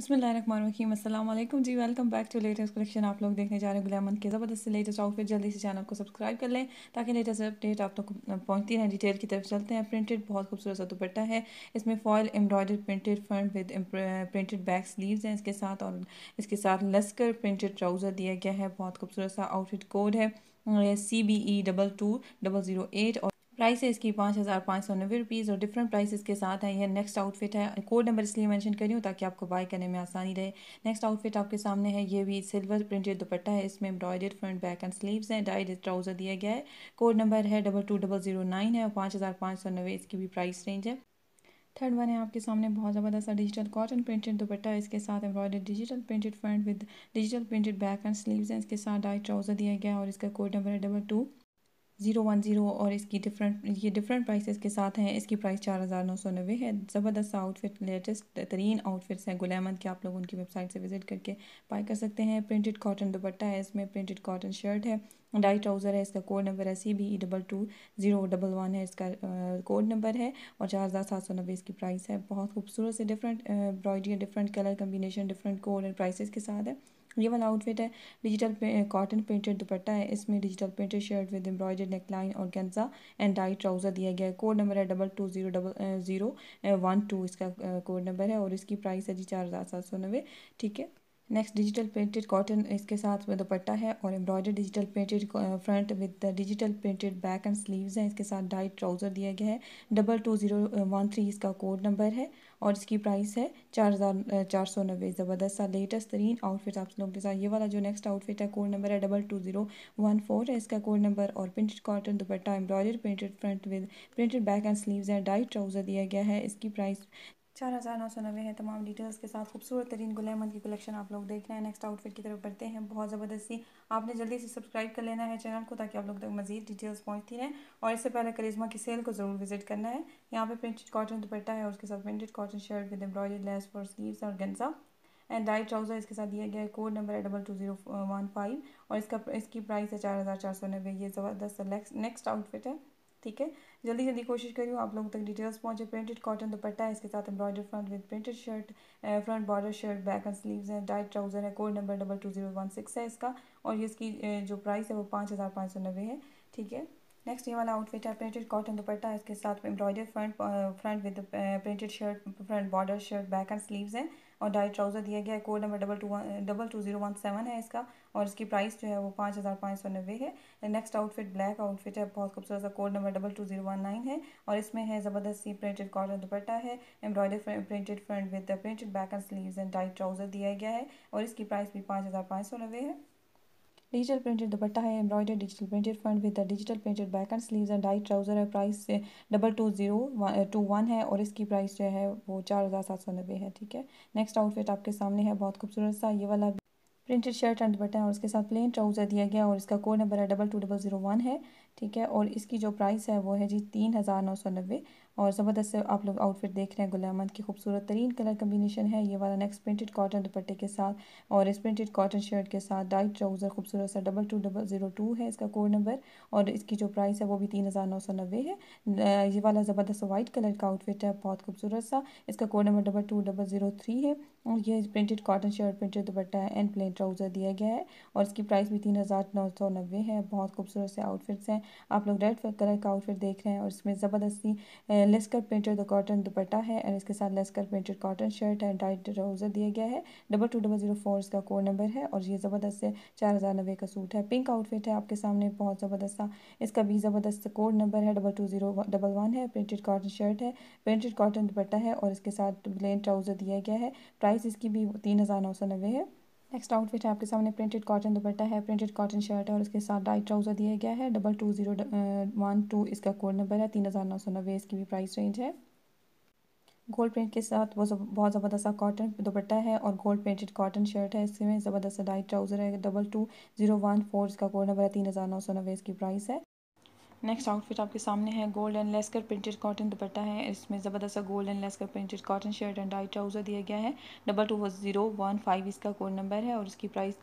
बसमिलकुम जी welcome back to latest collection आप लोग देखने जा रहे हैं गुलामन के ज़बरदस्त से लेटेस्ट आउटफिट जल्दी से चैनल को सब्सक्राइब कर लें ताकि लेटेस्ट अपडेट आप लोग तो पहुंचती रहे डिटेल की तरफ चलते हैं प्रिंटेड बहुत खूबसूरत सा दुपट्टा है इसमें full embroidered printed front with printed back sleeve हैं इसके साथ और इसके साथ लस्कर प्रिंटेड ट्राउज़र दिया गया है बहुत खूबसूरत सा आउटफिट कोड है C B E double two double zero eight और प्राइस है इसकी पाँच हज़ार पाँच सौ नब्बे रुपीज़ और डिफरेंट प्राइसेस के साथ है यह नेक्स्ट आउटफिट है कोड नंबर इसलिए मेंशन करी हूँ ताकि आपको बाय करने में आसानी रहे नेक्स्ट आउटफिट आपके सामने है ये भी सिल्वर प्रिंटेड दुपट्टा है इसमें embroidered front back and sleeves हैं डाइड ट्राउज़र दिया गया है कोड नंबर है double two double zero nine है और पाँच हज़ार पाँच सौ नब्बे इसकी भी प्राइस रेंज है थर्ड वन है आपके सामने बहुत ज़बरदस्त सा डिजिटल कॉटन प्रिंटेड दुपट्टा है इसके साथ embroidery digital printed front with digital printed back and sleeves हैं इसके साथ डाइट ट्राउज़र दिया गया और इसका कोड नंबर है double two zero one zero और इसकी डिफरेंट ये डिफरेंट प्राइसेस के साथ हैं इसकी प्राइस चार हज़ार नौ सौ नब्बे है ज़बरदस्त आउटफिट लेटेस्ट तरीन आउटफिट्स हैं गुल अहमद के आप लोग उनकी वेबसाइट से विज़िट करके बाय कर सकते हैं प्रिंटेड कॉटन दुपट्टा है इसमें प्रिंटेड कॉटन शर्ट है डाई ट्राउज़र है इसका कोड नंबर है C B E double two zero double one है इसका कोड नंबर है और चार हज़ार सात सौ नब्बे इसकी प्राइस है बहुत खूबसूरत से different embroidery different colour combination different code and prices के साथ है ये वाला आउटफिट है डिजिटल कॉटन प्रिंटेड दुपट्टा है इसमें digital printed shirt with embroidered neckline और गेंजा एंड डाइट ट्राउज़र दिया गया है कोड नंबर है double two zero double zero one two इसका कोड नंबर है और इसकी प्राइस है जी चार हज़ार सात सौ नब्बे ठीक है नेक्स्ट डिजिटल प्रिंटेड कॉटन इसके साथ में दुपट्टा है और embroider digital printed front with digital printed back and sleeves हैं इसके साथ डाइट ट्राउज़र दिया गया है double two zero one three इसका कोड नंबर है और इसकी प्राइस है चार हज़ार चार सौ नब्बे ज़बरदस्त सा लेटेस्ट तरीन आउटफिट आप लोगों के साथ ये वाला जो नेक्स्ट आउटफिट है कोड नंबर है double two zero one four है इसका कोड नंबर और printed cotton dupatta embroider printed front with printed back and sleeves है डाइट ट्राउज़र दिया गया है इसकी प्राइस चार हज़ार नौ सौ नब्बे है तमाम डिटेल्स के साथ खूबसूरत तरीन गुलैमद की कलेक्शन आप लोग देख रहे हैं नेक्स्ट आउटफिट की तरफ बढ़ते हैं बहुत ज़बरदस्ती आपने जल्दी से सब्सक्राइब कर लेना है चैनल को ताकि आप लोग तक मजीद डिटेल्स पहुँचती रहें और इससे पहले करिश्मा की सेल को ज़रूर विजिट करना है यहाँ पर प्रिंटेड कॉटन दुपट्टा है और उसके साथ printed cotton shirt with embroidered lace for sleeves और गेंजा एंड डाइट ट्राउज़र इसके साथ दिया गया है कोड नंबर है double two zero one five और इसका इसकी प्राइस है चार हज़ार चार सौ नब्बे ये ज़बरदस्त नेक्स्ट आउटफिट है ठीक है जल्दी जल्दी कोशिश करी आप लोगों तक डिटेल्स पहुँचे प्रिंटेड कॉटन दुपट्टा है इसके साथ embroider front with printed shirt front border shirt back and sleeves हैं डाइट ट्राउज़र है code number double two zero one six है इसका और ये इसकी eh, जो प्राइस है वो पाँच हज़ार पाँच सौ नब्बे है ठीक है नेक्स्ट ये वाला आउटफिट है प्रिंटेड कॉटन दुपट्टा है इसके साथ embroider front front with printed shirt front border shirt back and sleeves हैं और डाई ट्राउज़र दिया गया है code number double two one double two zero one seven है इसका और इसकी प्राइस जो है वो पाँच हज़ार पाँच सौ नब्बे है नेक्स्ट आउटफिट ब्लैक आउटफिट है बहुत खूबसूरत सा code number double two zero one nine है और इसमें है ज़बरदस्त सी प्रिंटेड कॉटन दुपट्टा है embroider printed front with printed back and sleeves and dyed trouser दिया गया है और इसकी प्राइस भी पाँच हज़ार पाँच सौ नब्बे है डिजिटल प्रिंटेड दुपट्टा है embroider digital printed front with the digital printed back and sleeves and dyed trouser है price double two zero two one है और इसकी प्राइस जो है वो चार हज़ार सात सौ नब्बे है ठीक है नेक्स्ट आउटफिट आपके सामने है बहुत खूबसूरत सा ये वाला प्रिंटेड शर्ट एंड दुपट्टा है और उसके साथ प्लेन ट्राउज़र दिया गया और इसका कोड नंबर है double two double zero one है ठीक है और इसकी जो प्राइस है वो है जी तीन हज़ार नौ सौ नब्बे और ज़बरदस्त आप लोग आउटफिट देख रहे हैं गुलाम की खूबसूरत तरीन कलर कम्बिनेशन है ये वाला नेक्स्ट प्रिंटेड कॉटन दुपट्टे के साथ और इस प्रिंटेड कॉटन शर्ट के साथ डाइट ट्राउज़र खूबसूरत सा double two double zero two है इसका कोड नंबर और इसकी जो प्राइस है वो भी तीन हज़ार नौ सौ नब्बे है ये वाला ज़बरदस्त वाइट कलर का आउटफिट है बहुत खूबसूरत सा इसका code number double two double zero three है और ये printed cotton shirt printed dupatta है एंड प्लेन ट्राउज़र दिया गया है और इसकी प्राइस भी तीन हज़ार नौ सौ नब्बे है बहुत खूबसूरत से आउटफिट्स हैं आप लोग रेड कलर का आउटफिट देख रहे हैं और इसमें ज़बरदस्ती lacquer printed the cotton dupatta है एंड इसके साथ lacquer printed cotton shirt and tight trouser दिया गया है double two double zero four इसका कोड नंबर है और ये ज़बरदस्त से चार हज़ार नब्बे का सूट है पिंक आउटफिट है आपके सामने बहुत ज़बरदस्त सा इसका भी ज़बरदस्त कोड नंबर है double two zero double one है प्रिंटेड कॉटन शर्ट है प्रिंटेड कॉटन दुपट्टा है और इसके साथ प्लेन ट्राउज़र दिया गया है प्राइस इसकी भी तीन हज़ार नौ सौ नब्बे है नेक्स्ट आउटफिट है आपके सामने प्रिंटेड कॉटन दुपट्टा है प्रिंटेड कॉटन शर्ट है और उसके साथ डाइट ट्राउज़र दिया गया है double two zero one two इसका कोड नंबर है तीन हज़ार नौ सौ नब्बे इसकी भी प्राइस रेंज है गोल्ड प्रिंट के साथ वो बहुत ज़बरदस्त कॉटन दुपट्टा है और गोल्ड प्रिंटेड कॉटन शर्ट है इसमें ज़बरदस्त डाइट ट्राउज़र है double two zero one four इसका कोड नंबर है तीन हज़ार नौ सौ नब्बे इसकी प्राइस है नेक्स्ट आउटफिट आपके सामने है gold and lacquer printed cotton dupatta है इसमें ज़बरदस्त gold and lacquer printed cotton shirt and die trouser दिया गया है double two zero one five इसका कोड नंबर है और इसकी प्राइस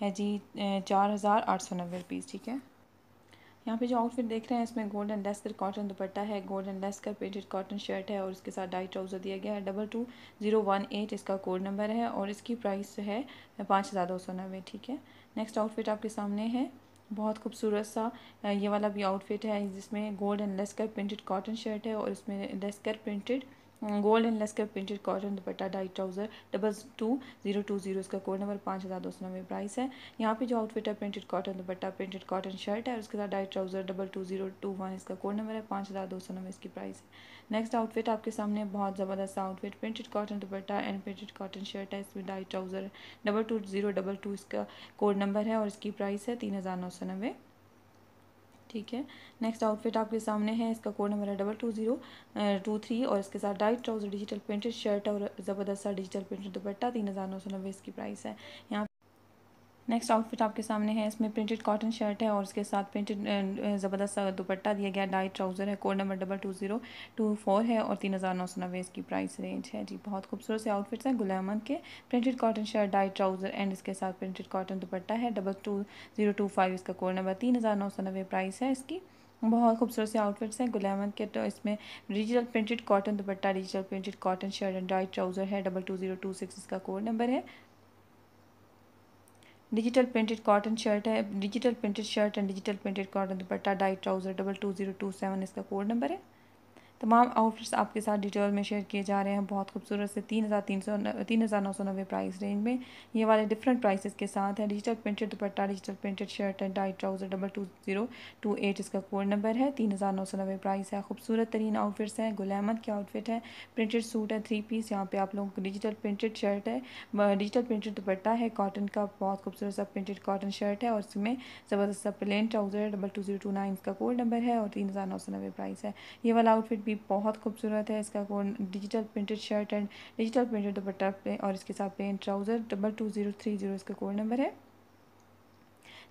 है जी चार हज़ार आठ सौ नब्बे रुपीज़ ठीक है यहाँ पे जो आउटफिट देख रहे हैं इसमें gold and lacquer cotton dupatta है gold and lacquer printed cotton shirt है और इसके साथ डाई ट्राउज़र दिया गया है double two zero one eight इसका कोड नंबर है और इसकी प्राइस है पाँच हज़ार दो सौ नब्बे ठीक है नेक्स्ट आउटफिट आपके सामने है बहुत खूबसूरत सा ये वाला भी आउटफिट है जिसमें gold and lacquer printed cotton shirt है और इसमें lacquer printed gold and lace का printed cotton dupatta dye trouser double two zero two zero इसका कोड नंबर पाँच हज़ार दो सौ नब्बे प्राइस है यहाँ पे जो आउटफिट है printed cotton dupatta printed cotton shirt है उसके साथ dye trouser double two zero two one इसका कोड नंबर है पाँच हज़ार दो सौ नब्बे इसकी प्राइस है नेक्स्ट आउटफिट आपके सामने बहुत ज़बरदस्त outfit printed cotton dupatta and printed cotton shirt है इसमें dye trouser double two zero double two इसका कोड नंबर है और इसकी प्राइस है तीन हज़ार नौ सौ नब्बे ठीक है नेक्स्ट आउटफिट आपके सामने है इसका कोड नंबर है double two zero two three और इसके साथ dyed trouser digital printed shirt और ज़बरदस्त डिजिटल प्रिंटेड दुपट्टा तीन हज़ार नौ सौ नब्बे इसकी प्राइस है यहाँ नेक्स्ट आउटफिट आपके सामने है इसमें प्रिंटेड कॉटन शर्ट है और उसके साथ प्रिंटेड ज़बरदस्त दुपट्टा दिया गया डाई ट्राउज़र है code number double two zero two four है और तीन हज़ार नौ सौ नब्बे इसकी प्राइस रेंज है जी बहुत खूबसूरत से आउटफिट्स हैं गुलाम के printed cotton shirt dyed trouser and इसके साथ प्रिंटेड कॉटन दुपट्टा है double two zero two five इसका कोड नंबर तीन हज़ार नौ सौ नब्बे प्राइस है इसकी बहुत खूबसूरत से आउटफिट्स हैं गुलाम के तो इसमें digital printed cotton dupatta digital printed cotton shirt and dyed trouser है double two zero two six इसका कोड नंबर है डिजिटल प्रिंटेड कॉटन शर्ट है digital printed shirt and digital printed cotton dupatta dyed trouser double two zero two seven इसका code number है तमाम outfits आपके साथ detail में शेयर किए जा रहे हैं बहुत खूबसूरत से तीन हज़ार तीन सौ तीन हज़ार नौ सौ नब्बे प्राइस रेंज में ये वाले डिफरेंट प्राइसेस के साथ हैं digital printed dupatta digital printed shirt and dyed trouser double two zero two eight इसका कोड नंबर है तीन हज़ार नौ सौ नब्बे प्राइस है खूबसूरत तरीन आउटफिट्स हैं गुल अहमद के आउटफिट है प्रिंटेड सूट है थ्री पीस यहाँ पर आप लोगों को डिजिटल प्रिंटेड शर्ट है डिजिटल प्रिंटेड दुपट्टा है कॉटन का बहुत खूबसूरत सा प्रिंटेड कॉटन शर्ट है और इसमें ज़बरदस्त सा plain trouser double two zero two nine इसका कोड नंबर है और तीन हज़ार नौ सौ नब्बे प्राइस है ये वाला आउटफिट भी बहुत खूबसूरत है इसका code digital printed shirt and digital printed dupatta और इसके साथ plain trouser double two zero three zero इसका कोड नंबर है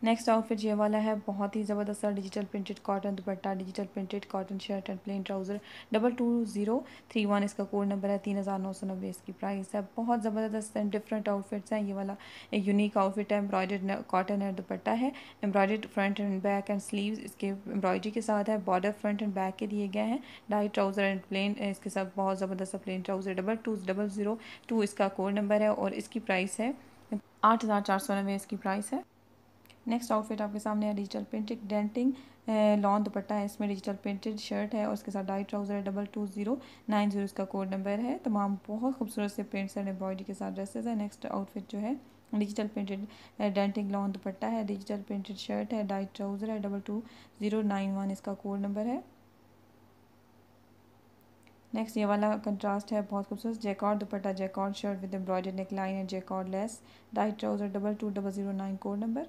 नेक्स्ट आउटफिट ये वाला है बहुत ही ज़बरदस्त digital printed cotton dupatta digital printed cotton shirt and plain trouser double two zero three one इसका कोड नंबर है तीन हज़ार नौ सौ नब्बे इसकी प्राइस है बहुत ज़बरदस्त एंड डिफरेंट आउटफिट्स हैं ये वाला एक यूनिक आउटफिट है एम्ब्रॉयडर्ड कॉटन है दुपट्टा है embroidered front and back and sleeve इसके एम्ब्रॉयडरी के साथ है बॉर्डर फ्रंट एंड बैक के दिए गए हैं डाई ट्राउज़र एंड प्लेन इसके साथ बहुत ज़बरदस्त plain trouser double two double zero two इसका कोड नंबर है और इसकी प्राइस है आठ हज़ार चार सौ नब्बे इसकी प्राइस है नेक्स्ट आउटफिट आपके सामने है digital printed denting lawn dupatta है इसमें डिजिटल प्रिंटेड शर्ट है और उसके साथ डाई ट्राउज़र है double two zero nine zero इसका कोड नंबर है तमाम बहुत खूबसूरत से प्रिंट्स एंड एम्ब्रॉयडरी के साथ ड्रेसेस है नेक्स्ट आउटफिट जो है digital printed denting lawn dupatta है डिजिटल प्रिंटेड शर्ट है डाई ट्राउज़र है double two zero nine one इसका कोड नंबर है नेक्स्ट ये वाला कंट्रास्ट है बहुत खूबसूरत jacquard dupatta jacquard shirt with embroidered neckline है jacquard lace dyed trouser double two double zero nine code number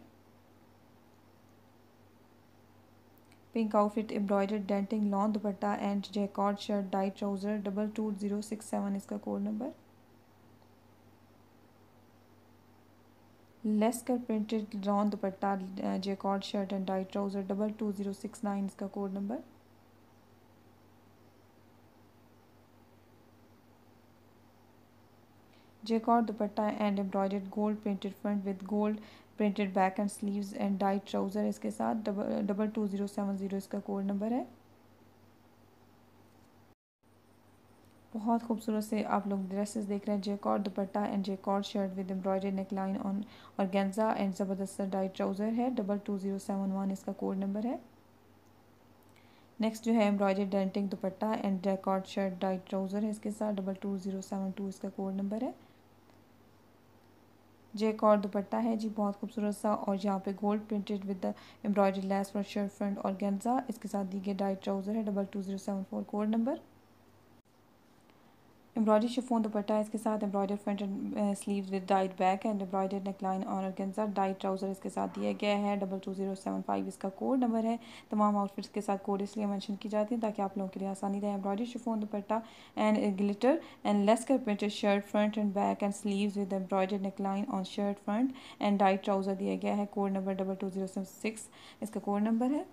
pink outfit embroidered denting lawn dupatta and jacquard shirt dyed trouser double two zero six seven इसका code number lace लेस्कर printed lawn dupatta jacquard shirt and die trouser double two zero six nine इसका code number jacquard dupatta and embroidered gold printed front with gold printed back and sleeves and dyed trouser इसके साथ double double two zero seven zero इसका code number है बहुत खूबसूरत से आप लोग ड्रेसेस देख रहे हैं jacquard dupatta and jacquard shirt with embroidery neckline on और गेंजा एंड ज़बरदस्त डाइट ट्राउज़र है double two zero seven one इसका कोड नंबर है नेक्स्ट जो है embroidery denting dupatta and jacquard shirt dyed trouser है इसके साथ double two zero seven two इसका कोड नंबर है जैक और दुपट्टा है जी बहुत खूबसूरत सा और यहाँ पे gold printed with the embroidery lace for shirt front organza इसके साथ दी गई डाइट ट्राउज़र है double two zero seven four code number embroidery chiffon dupatta इसके साथ embroider front and sleeves with dyed back and embroidered neckline और organza dyed trouser इसके साथ दिया गया है double two zero seven five इसका कोड नंबर है तमाम आउटफिट्स के साथ कोड इसलिए मैंशन की जाती है ताकि आप लोगों के लिए आसानी रहे embroidery chiffon dupatta and glitter and lace कर printed shirt front and back and sleeve with embroidered neckline on shirt front and dyed trouser दिया गया है code number double two zero seven six इसका कोड नंबर है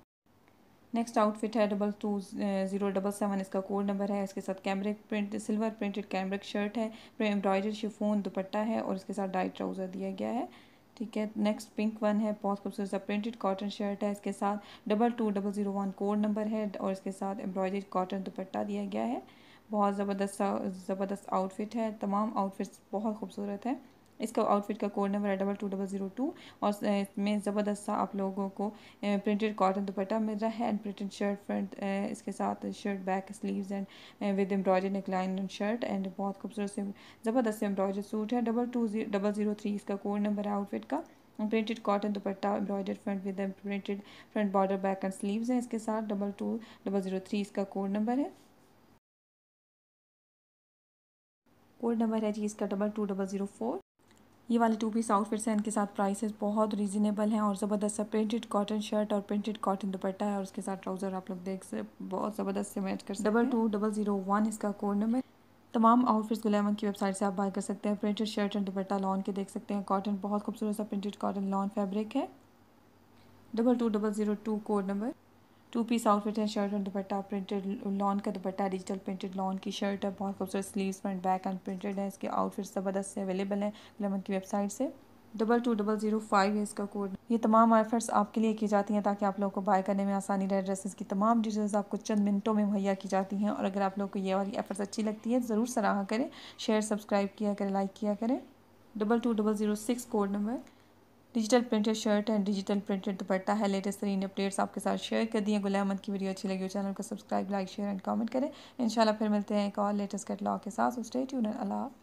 next outfit है double two zero double seven इसका code number है इसके साथ cambric print silver printed cambric shirt है एम्ब्रॉयडर शिफोन दुपट्टा है और इसके साथ डाइट ट्राउज़र दिया गया है ठीक है नेक्स्ट पिंक वन है बहुत खूबसूरत सा प्रिंटेड कॉटन शर्ट है इसके साथ double two double zero one code number है और इसके साथ एम्ब्रॉयडरी कॉटन दुपट्टा दिया गया है बहुत ज़बरदस्त ज़बरदस्त आउटफिट है तमाम आउटफिट्स बहुत खूबसूरत है इसका आउटफिट का कोड नंबर है double two double zero two और इसमें ज़बरदस्त सा आप लोगों को प्रिंटेड कॉटन दुपट्टा मिल रहा है एंड प्रिंटेड शर्ट फ्रंट इसके साथ shirt back sleeves and with embroidery neckline and shirt and बहुत खूबसूरत से ज़बरदस्त एम्ब्रॉयडरी सूट है double two double zero three इसका कोड नंबर है आउटफिट का printed cotton dupatta embroidered front with printed front border back and sleeves हैं इसके साथ double two double zero three इसका कोड नंबर है कोड नंबर है जी इसका double two double zero four ये वाले टू पीस आउटफिट्स हैं इनके साथ प्राइसेस बहुत रीजनेबल हैं और ज़बरदस्त सा प्रिंटेड कॉटन शर्ट और प्रिंटेड कॉटन दुपट्टा है और उसके साथ ट्राउज़र आप लोग देख सकते बहुत ज़बरदस्त से मैच कर सकते हैं double two double zero one इसका कोड नंबर तमाम आउटफिट्स गुलामन की वेबसाइट से आप बाय कर सकते हैं printed shirt and dupatta lawn के देख सकते हैं कॉटन बहुत खूबसूरत सा प्रिंटेड कॉटन लॉन फैब्रिक है double two double zero two code number two piece outfit है शर्ट और दुपट्टा प्रिंटेड लॉन का दुपट्टा डिजिटल प्रिंटेड लॉन की शर्ट है बहुत खूबसूरत sleeves front back and printed है इसके आउटफिट ज़बरदस्त से अवेलेबल है ग्लमन की वेबसाइट से double two double zero five है इसका कोड ये तमाम ऑफर्स आपके लिए की जाती हैं ताकि आप लोगों को बाय करने में आसानी रहे ड्रेसेस की तमाम डिटेल्स आपको चंद मिनटों में मुहैया की जाती हैं और अगर आप लोग को ये वाली ऑफर्स अच्छी लगती है ज़रूर सराहा करें शेयर सब्सक्राइब किया करें लाइक किया करें double two double zero six code number digital printed shirt and digital printed dupatta है लेटेस्ट तरीन अपडेट्स आपके साथ शेयर कर दिए गुलाम अहमद की वीडियो अच्छी लगी हो चैनल को subscribe like share and comment करें इंशाल्लाह फिर मिलते हैं एक और लेटेस्ट कैटलॉग के साथ स्टे ट्यून अल्लाह